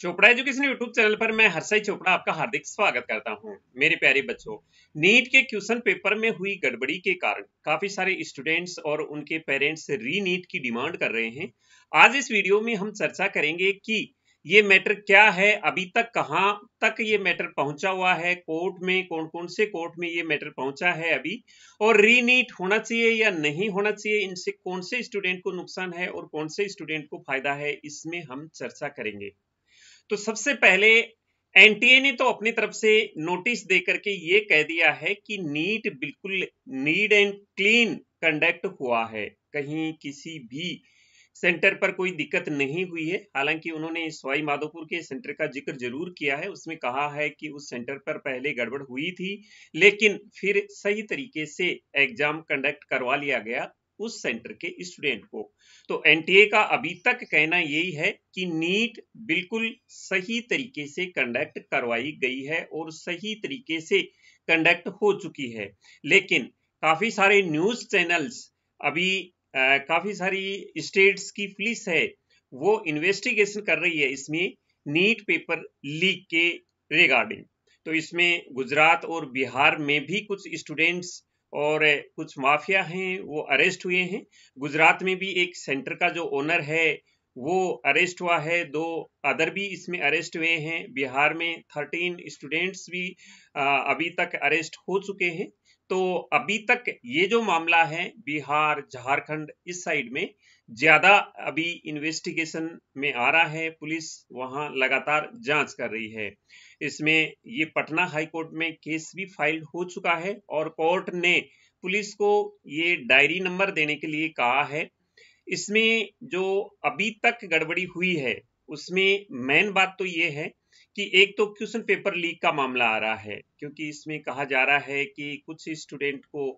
Chopra education YouTube channel पर मैं हर्षय चोपड़ा आपका हार्दिक स्वागत करता हूं मेरे प्यारे बच्चों नीट के क्वेश्चन पेपर में हुई गड़बड़ी के कारण काफी सारे स्टूडेंट्स और उनके पेरेंट्स री नीट की डिमांड कर रहे हैं आज इस वीडियो में हम चर्चा करेंगे कि ये मैटर क्या है अभी तक कहाँ तक ये मैटर पहुंचा हुआ है कोर्ट में कौन कौन से कोर्ट में ये मैटर पहुंचा है अभी और रीनीट होना चाहिए या नहीं होना चाहिए इनसे कौन से स्टूडेंट को नुकसान है और कौन से स्टूडेंट को फायदा है इसमें हम चर्चा करेंगे तो सबसे पहले एनटीए ने तो अपनी तरफ से नोटिस दे करके ये कह दिया है कि नीट बिल्कुल नीड एंड क्लीन कंडक्ट हुआ है कहीं किसी भी सेंटर पर कोई दिक्कत नहीं हुई है हालांकि उन्होंने सवाई माधोपुर के सेंटर का जिक्र जरूर किया है उसमें कहा है कि उस सेंटर पर पहले गड़बड़ हुई थी लेकिन फिर सही तरीके से एग्जाम कंडक्ट करवा लिया गया उस सेंटर के स्टूडेंट को तो एनटीए का अभी तक कहना यही है कि नीट बिल्कुल सही तरीके से कंडक्ट करवाई गई है और सही तरीके से कंडक्ट हो चुकी है लेकिन काफी सारे न्यूज चैनल्स अभी आ, काफी सारी स्टेट्स की पुलिस है वो इन्वेस्टिगेशन कर रही है इसमें नीट पेपर लीक के रिगार्डिंग तो इसमें गुजरात और बिहार में भी कुछ स्टूडेंट्स और कुछ माफिया हैं वो अरेस्ट हुए हैं गुजरात में भी एक सेंटर का जो ओनर है वो अरेस्ट हुआ है दो अदर भी इसमें अरेस्ट हुए हैं बिहार में थर्टीन स्टूडेंट्स भी अभी तक अरेस्ट हो चुके हैं तो अभी तक ये जो मामला है बिहार झारखंड इस साइड में ज्यादा अभी इन्वेस्टिगेशन में आ रहा है पुलिस वहां लगातार जांच कर रही है इसमें ये पटना हाई कोर्ट में केस भी फाइल हो चुका है और कोर्ट ने पुलिस को ये डायरी नंबर देने के लिए कहा है इसमें जो अभी तक गड़बड़ी हुई है उसमें मेन बात तो ये है कि एक तो क्वेश्चन पेपर लीक का मामला आ रहा है क्योंकि इसमें कहा जा रहा है कि कुछ स्टूडेंट को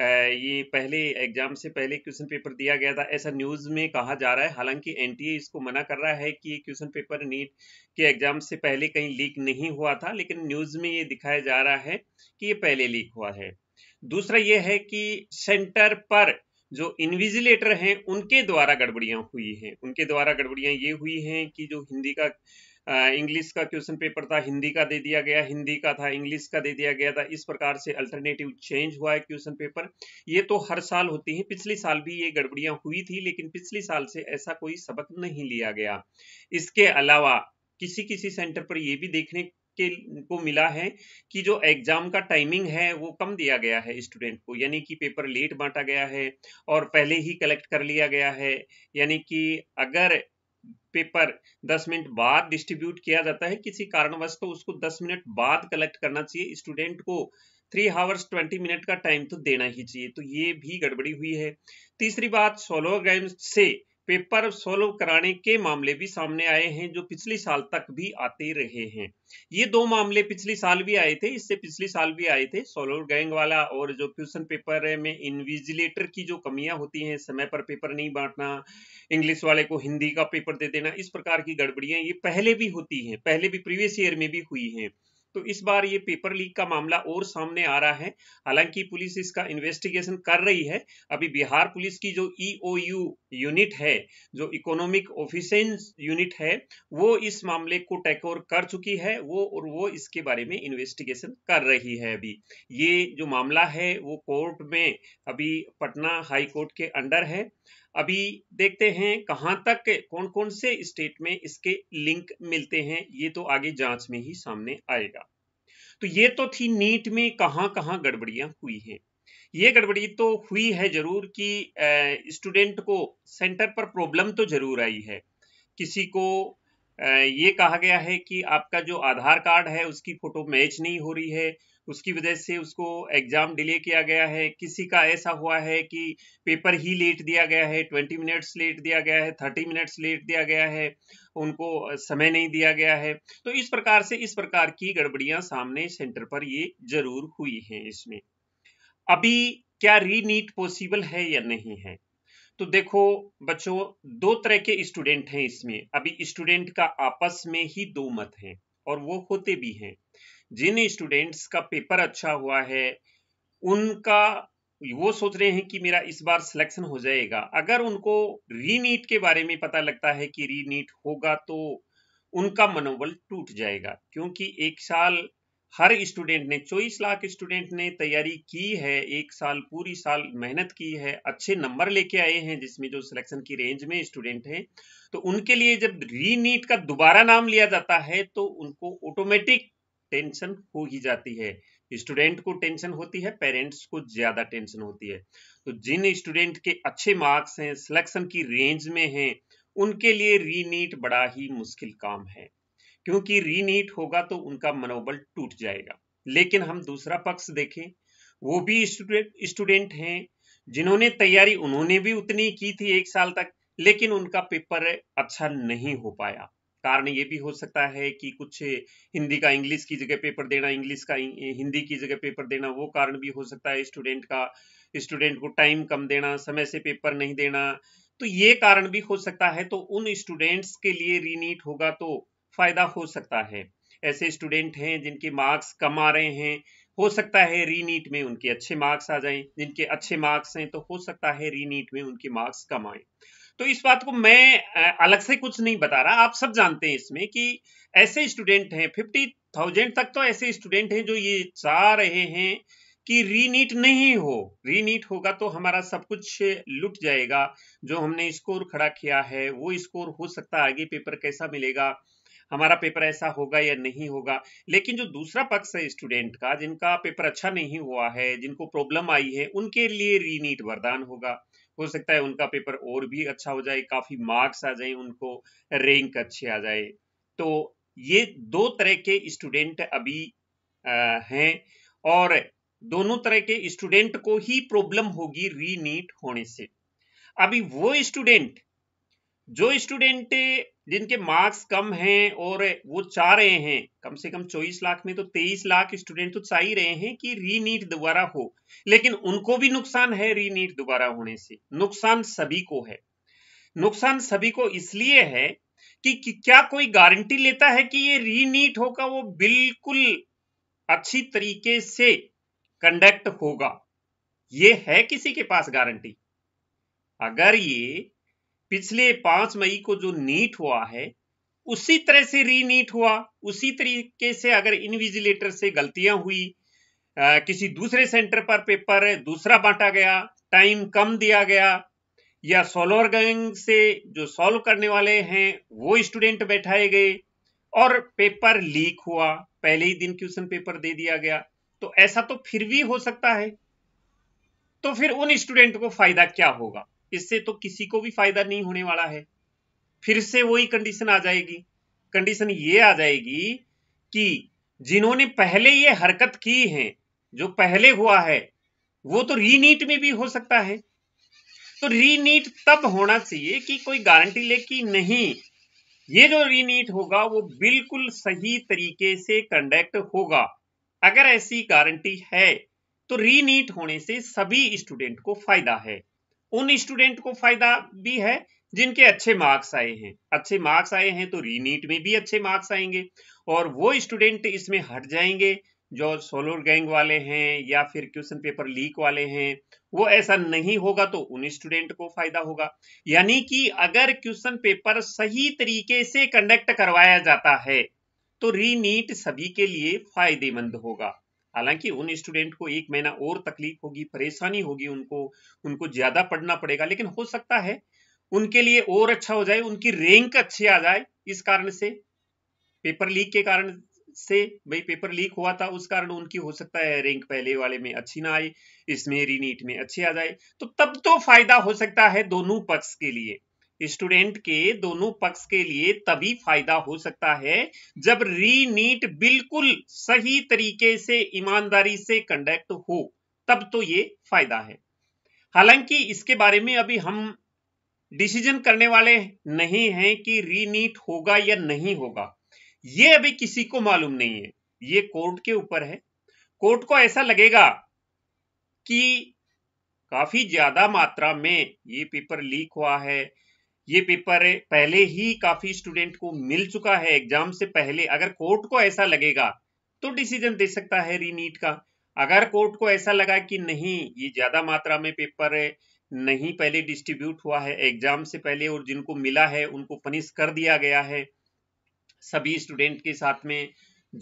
ये पहले एग्जाम से पहले क्वेश्चन पेपर दिया गया था ऐसा न्यूज़ में कहा जा रहा है हालांकि एनटीए इसको मना कर रहा है कि क्वेश्चन पेपर नीट के एग्जाम से पहले कहीं लीक नहीं हुआ था लेकिन न्यूज़ में ये दिखाया जा रहा है कि ये पहले लीक हुआ है दूसरा ये है कि सेंटर पर जो इन्विजिलेटर हैं उनके द्वारा गड़बड़ियां हुई हैं उनके द्वारा गड़बड़ियां ये हुई हैं कि जो हिंदी का इंग्लिश का क्वेश्चन पेपर था हिंदी का दे दिया गया हिंदी का था इंग्लिश का दे दिया गया था इस प्रकार से अल्टरनेटिव चेंज हुआ है क्वेश्चन पेपर ये तो हर साल होती है पिछले साल भी ये गड़बड़ियां हुई थी लेकिन पिछले साल से ऐसा कोई सबक नहीं लिया गया इसके अलावा किसी किसी सेंटर पर यह भी देखने के को मिला है कि जो एग्जाम का टाइमिंग है वो कम दिया गया है स्टूडेंट को यानी कि पेपर लेट बांटा गया है और पहले ही कलेक्ट कर लिया गया है यानी कि अगर पेपर 10 मिनट बाद डिस्ट्रीब्यूट किया जाता है किसी कारणवश तो उसको 10 मिनट बाद कलेक्ट करना चाहिए स्टूडेंट को थ्री हावर्स ट्वेंटी मिनट का टाइम तो देना ही चाहिए तो ये भी गड़बड़ी हुई है तीसरी बात सोलोग्राम से पेपर सोल्व कराने के मामले भी सामने आए हैं जो पिछले साल तक भी आते रहे हैं ये दो मामले पिछले साल भी आए थे इससे पिछले साल भी आए थे सोलव गैंग वाला और जो क्वेश्चन पेपर में इन्विजिलेटर की जो कमियां होती हैं समय पर पेपर नहीं बांटना इंग्लिश वाले को हिंदी का पेपर दे देना इस प्रकार की गड़बड़ियां ये पहले भी होती हैं पहले भी प्रीवियस ईयर में भी हुई हैं तो इस बार ये पेपर लीक का मामला और सामने आ रहा है हालांकि पुलिस इसका इन्वेस्टिगेशन कर रही है अभी बिहार पुलिस की जो ईओयू e यूनिट है जो इकोनॉमिक ऑफिसेंस यूनिट है वो इस मामले को टैकओवर कर चुकी है वो और वो इसके बारे में इन्वेस्टिगेशन कर रही है अभी ये जो मामला है वो कोर्ट में अभी पटना हाई कोर्ट के अंडर है अभी देखते हैं कहां तक कौन कौन से स्टेट में इसके लिंक मिलते हैं ये तो आगे जांच में ही सामने आएगा तो ये तो थी नीट में कहां कहां गड़बड़ियां हुई हैं ये गड़बड़ी तो हुई है जरूर कि स्टूडेंट को सेंटर पर प्रॉब्लम तो जरूर आई है किसी को ये कहा गया है कि आपका जो आधार कार्ड है उसकी फ़ोटो मैच नहीं हो रही है उसकी वजह से उसको एग्ज़ाम डिले किया गया है किसी का ऐसा हुआ है कि पेपर ही लेट दिया गया है ट्वेंटी मिनट्स लेट दिया गया है थर्टी मिनट्स लेट दिया गया है उनको समय नहीं दिया गया है तो इस प्रकार से इस प्रकार की गड़बड़ियां सामने सेंटर पर ये जरूर हुई हैं इसमें अभी क्या री पॉसिबल है या नहीं है तो देखो बच्चों दो तरह के स्टूडेंट हैं इसमें अभी स्टूडेंट का आपस में ही दो मत हैं और वो होते भी हैं जिन स्टूडेंट्स का पेपर अच्छा हुआ है उनका वो सोच रहे हैं कि मेरा इस बार सिलेक्शन हो जाएगा अगर उनको रीनीट के बारे में पता लगता है कि रीनीट होगा तो उनका मनोबल टूट जाएगा क्योंकि एक साल हर स्टूडेंट ने चौबीस लाख स्टूडेंट ने तैयारी की है एक साल पूरी साल मेहनत की है अच्छे नंबर लेके आए हैं जिसमें जो सिलेक्शन की रेंज में स्टूडेंट हैं तो उनके लिए जब रीनीट का दोबारा नाम लिया जाता है तो उनको ऑटोमेटिक टेंशन हो ही जाती है स्टूडेंट को टेंशन होती है पेरेंट्स को ज्यादा टेंशन होती है तो जिन स्टूडेंट के अच्छे मार्क्स हैं सिलेक्शन की रेंज में हैं उनके लिए रीनीट बड़ा ही मुश्किल काम है क्योंकि रीनीट होगा तो उनका मनोबल टूट जाएगा लेकिन हम दूसरा पक्ष देखें वो भी स्टूडेंट स्टूडेंट हैं जिन्होंने तैयारी उन्होंने भी उतनी की थी एक साल तक लेकिन उनका पेपर अच्छा नहीं हो पाया कारण ये भी हो सकता है कि कुछ हिंदी का इंग्लिश की जगह पेपर देना इंग्लिश का हिंदी की जगह पेपर देना वो कारण भी हो सकता है स्टूडेंट का स्टूडेंट को टाइम कम देना समय से पेपर नहीं देना तो ये कारण भी हो सकता है तो उन स्टूडेंट्स के लिए रीनीट होगा तो फ़ायदा हो सकता है ऐसे स्टूडेंट हैं जिनके मार्क्स कम आ रहे हैं हो सकता है रीनीट में उनके अच्छे मार्क्स आ जाएं जिनके अच्छे मार्क्स हैं तो हो सकता है रीनीट में उनके मार्क्स कम आए तो इस बात को मैं अलग से कुछ नहीं बता रहा आप सब जानते हैं इसमें कि ऐसे स्टूडेंट हैं फिफ्टी थाउजेंड तक तो ऐसे स्टूडेंट हैं जो ये चाह रहे हैं कि रीनीट नहीं हो रीनीट होगा तो हमारा सब कुछ लुट जाएगा जो हमने स्कोर खड़ा किया है वो स्कोर हो सकता है आगे पेपर कैसा मिलेगा हमारा पेपर ऐसा होगा या नहीं होगा लेकिन जो दूसरा पक्ष है स्टूडेंट का जिनका पेपर अच्छा नहीं हुआ है जिनको प्रॉब्लम आई है उनके लिए रीनीट वरदान होगा हो सकता है उनका पेपर और भी अच्छा हो जाए काफी मार्क्स आ जाए उनको रैंक अच्छे आ जाए तो ये दो तरह के स्टूडेंट अभी हैं और दोनों तरह के स्टूडेंट को ही प्रॉब्लम होगी रीनीट होने से अभी वो स्टूडेंट जो स्टूडेंट जिनके मार्क्स कम हैं और वो चाह रहे हैं कम से कम चौबीस लाख में तो तेईस लाख स्टूडेंट तो चाह ही रहे हैं कि रीनीट दोबारा हो लेकिन उनको भी नुकसान है रीनीट दोबारा होने से नुकसान सभी को है नुकसान सभी को इसलिए है कि, कि क्या कोई गारंटी लेता है कि ये रीनीट होगा वो बिल्कुल अच्छी तरीके से कंडक्ट होगा ये है किसी के पास गारंटी अगर ये पिछले पांच मई को जो नीट हुआ है उसी तरह से रीनीट हुआ उसी तरीके से अगर इनविजिलेटर से गलतियां हुई आ, किसी दूसरे सेंटर पर पेपर दूसरा बांटा गया टाइम कम दिया गया या सोलोर गैंग से जो सॉल्व करने वाले हैं वो स्टूडेंट बैठाए गए और पेपर लीक हुआ पहले ही दिन क्वेश्चन पेपर दे दिया गया तो ऐसा तो फिर भी हो सकता है तो फिर उन स्टूडेंट को फायदा क्या होगा इससे तो किसी को भी फायदा नहीं होने वाला है फिर से वही कंडीशन आ जाएगी कंडीशन ये आ जाएगी कि जिन्होंने पहले ये हरकत की है जो पहले हुआ है वो तो रीनीट में भी हो सकता है तो रीनीट तब होना चाहिए कि कोई गारंटी ले कि नहीं ये जो रीनीट होगा वो बिल्कुल सही तरीके से कंडक्ट होगा अगर ऐसी गारंटी है तो रीनीट होने से सभी स्टूडेंट को फायदा है उन स्टूडेंट को फायदा भी है जिनके अच्छे मार्क्स आए हैं अच्छे मार्क्स आए हैं तो रीनीट में भी अच्छे मार्क्स आएंगे और वो स्टूडेंट इसमें हट जाएंगे जो सोलर गैंग वाले हैं या फिर क्वेश्चन पेपर लीक वाले हैं वो ऐसा नहीं होगा तो उन स्टूडेंट को फायदा होगा यानी कि अगर क्वेश्चन पेपर सही तरीके से कंडक्ट करवाया जाता है तो रीनीट सभी के लिए फायदेमंद होगा हालांकि उन स्टूडेंट को एक महीना और तकलीफ होगी परेशानी होगी उनको उनको ज्यादा पढ़ना पड़ेगा लेकिन हो सकता है उनके लिए और अच्छा हो जाए उनकी रैंक अच्छी आ जाए इस कारण से पेपर लीक के कारण से भाई पेपर लीक हुआ था उस कारण उनकी हो सकता है रैंक पहले वाले में अच्छी ना आई इसमें रीनीट में अच्छी आ जाए तो तब तो फायदा हो सकता है दोनों पक्ष के लिए स्टूडेंट के दोनों पक्ष के लिए तभी फायदा हो सकता है जब री नीट बिल्कुल सही तरीके से ईमानदारी से कंडक्ट हो तब तो ये फायदा है हालांकि इसके बारे में अभी हम डिसीजन करने वाले नहीं हैं कि री नीट होगा या नहीं होगा ये अभी किसी को मालूम नहीं है ये कोर्ट के ऊपर है कोर्ट को ऐसा लगेगा कि काफी ज्यादा मात्रा में ये पेपर लीक हुआ है ये पेपर पहले ही काफी स्टूडेंट को मिल चुका है एग्जाम से पहले अगर कोर्ट को ऐसा लगेगा तो डिसीजन दे सकता है रीनीट का अगर कोर्ट को ऐसा लगा कि नहीं ये ज्यादा मात्रा में पेपर नहीं पहले डिस्ट्रीब्यूट हुआ है एग्जाम से पहले और जिनको मिला है उनको पनिश कर दिया गया है सभी स्टूडेंट के साथ में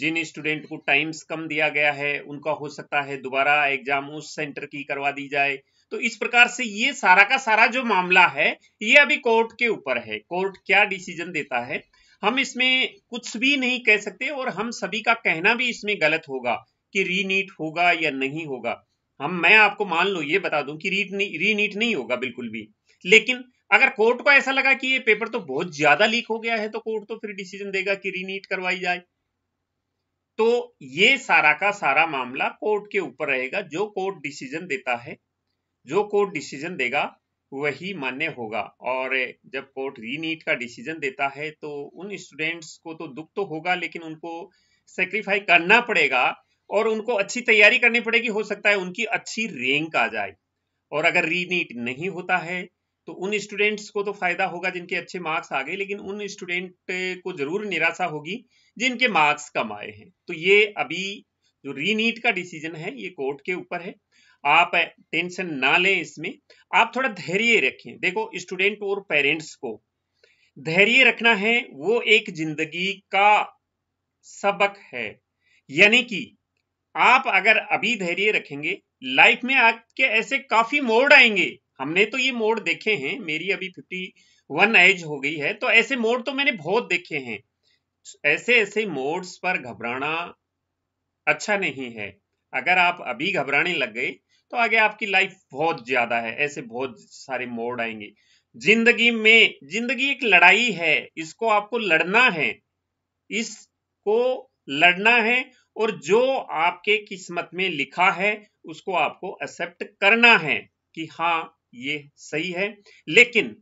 जिन स्टूडेंट को टाइम्स कम दिया गया है उनका हो सकता है दोबारा एग्जाम उस सेंटर की करवा दी जाए तो इस प्रकार से ये सारा का सारा जो मामला है ये अभी कोर्ट के ऊपर है कोर्ट क्या डिसीजन देता है हम इसमें कुछ भी नहीं कह सकते और हम सभी का कहना भी इसमें गलत होगा कि रीनीट होगा या नहीं होगा हम मैं आपको मान लो ये बता दूं कि रीट रीनीट नहीं होगा बिल्कुल भी लेकिन अगर कोर्ट को ऐसा लगा कि ये पेपर तो बहुत ज्यादा लीक हो गया है तो कोर्ट तो फिर डिसीजन देगा कि रीनीट करवाई जाए तो ये सारा का सारा मामला कोर्ट के ऊपर रहेगा जो कोर्ट डिसीजन देता है जो कोर्ट डिसीजन देगा वही मान्य होगा और जब कोर्ट रीनीट का डिसीजन देता है तो उन स्टूडेंट्स को तो दुख तो होगा लेकिन उनको सेक्रीफाई करना पड़ेगा और उनको अच्छी तैयारी करनी पड़ेगी हो सकता है उनकी अच्छी रैंक आ जाए और अगर रीनीट नहीं होता है तो उन स्टूडेंट्स को तो फायदा होगा जिनके अच्छे मार्क्स आ गए लेकिन उन स्टूडेंट को जरूर निराशा होगी जिनके मार्क्स कम आए हैं तो ये अभी जो रीनीट का डिसीजन है ये कोर्ट के ऊपर है आप टेंशन ना लें इसमें आप थोड़ा धैर्य रखें देखो स्टूडेंट और पेरेंट्स को धैर्य रखना है वो एक जिंदगी का सबक है यानी कि आप अगर अभी धैर्य रखेंगे लाइफ में आपके ऐसे काफी मोड आएंगे हमने तो ये मोड देखे हैं मेरी अभी फिफ्टी वन एज हो गई है तो ऐसे मोड तो मैंने बहुत देखे हैं ऐसे ऐसे मोड्स पर घबराना अच्छा नहीं है अगर आप अभी घबराने लग गए तो आगे आपकी लाइफ बहुत ज्यादा है ऐसे बहुत सारे मोड आएंगे जिंदगी में जिंदगी एक लड़ाई है इसको आपको लड़ना है इसको लड़ना है और जो आपके किस्मत में लिखा है उसको आपको एक्सेप्ट करना है कि हाँ ये सही है लेकिन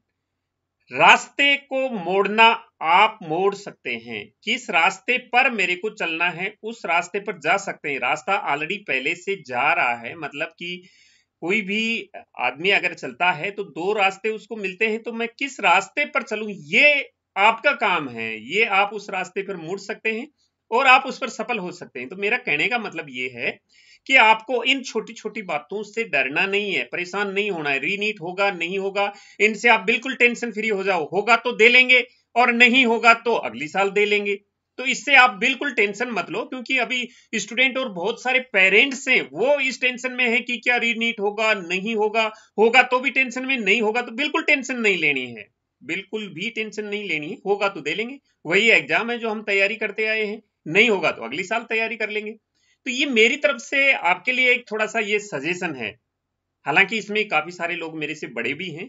रास्ते को मोड़ना आप मोड़ सकते हैं किस रास्ते पर मेरे को चलना है उस रास्ते पर जा सकते हैं रास्ता ऑलरेडी पहले से जा रहा है मतलब कि कोई भी आदमी अगर चलता है तो दो रास्ते उसको मिलते हैं तो मैं किस रास्ते पर चलूं ये आपका काम है ये आप उस रास्ते पर मुड़ सकते हैं और आप उस पर सफल हो सकते हैं तो मेरा कहने का मतलब ये है कि आपको इन छोटी छोटी बातों से डरना नहीं है परेशान नहीं होना है रीनीट होगा नहीं होगा इनसे आप बिल्कुल टेंशन फ्री हो जाओ होगा तो दे लेंगे और नहीं होगा तो अगली साल दे लेंगे तो इससे आप बिल्कुल टेंशन मत लो क्योंकि अभी स्टूडेंट और बहुत सारे पेरेंट्स हैं वो इस टेंशन में है कि क्या रीनीट होगा नहीं होगा होगा तो भी टेंशन में नहीं होगा तो बिल्कुल टेंशन नहीं लेनी है बिल्कुल भी टेंशन नहीं लेनी है होगा तो दे लेंगे वही एग्जाम है जो हम तैयारी करते आए हैं नहीं होगा तो अगले साल तैयारी कर लेंगे तो ये मेरी तरफ से आपके लिए एक थोड़ा सा ये सजेशन है हालांकि इसमें काफी सारे लोग मेरे से बड़े भी हैं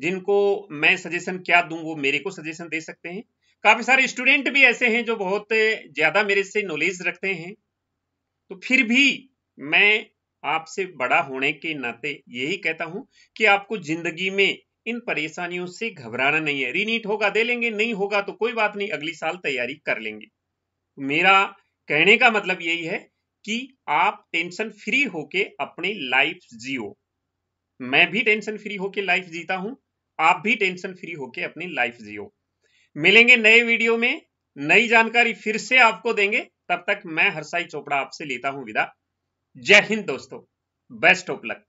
जिनको मैं सजेशन क्या दूं वो मेरे को सजेशन दे सकते हैं काफी सारे स्टूडेंट भी ऐसे हैं जो बहुत ज्यादा मेरे से नॉलेज रखते हैं तो फिर भी मैं आपसे बड़ा होने के नाते यही कहता हूं कि आपको जिंदगी में इन परेशानियों से घबराना नहीं है रीनीट होगा दे लेंगे नहीं होगा तो कोई बात नहीं अगली साल तैयारी कर लेंगे मेरा कहने का मतलब यही है कि आप टेंशन फ्री होके अपनी लाइफ जियो मैं भी टेंशन फ्री होके लाइफ जीता हूं आप भी टेंशन फ्री होके अपनी लाइफ जियो मिलेंगे नए वीडियो में नई जानकारी फिर से आपको देंगे तब तक मैं हरसाई चोपड़ा आपसे लेता हूं विदा जय हिंद दोस्तों बेस्ट ऑफ लक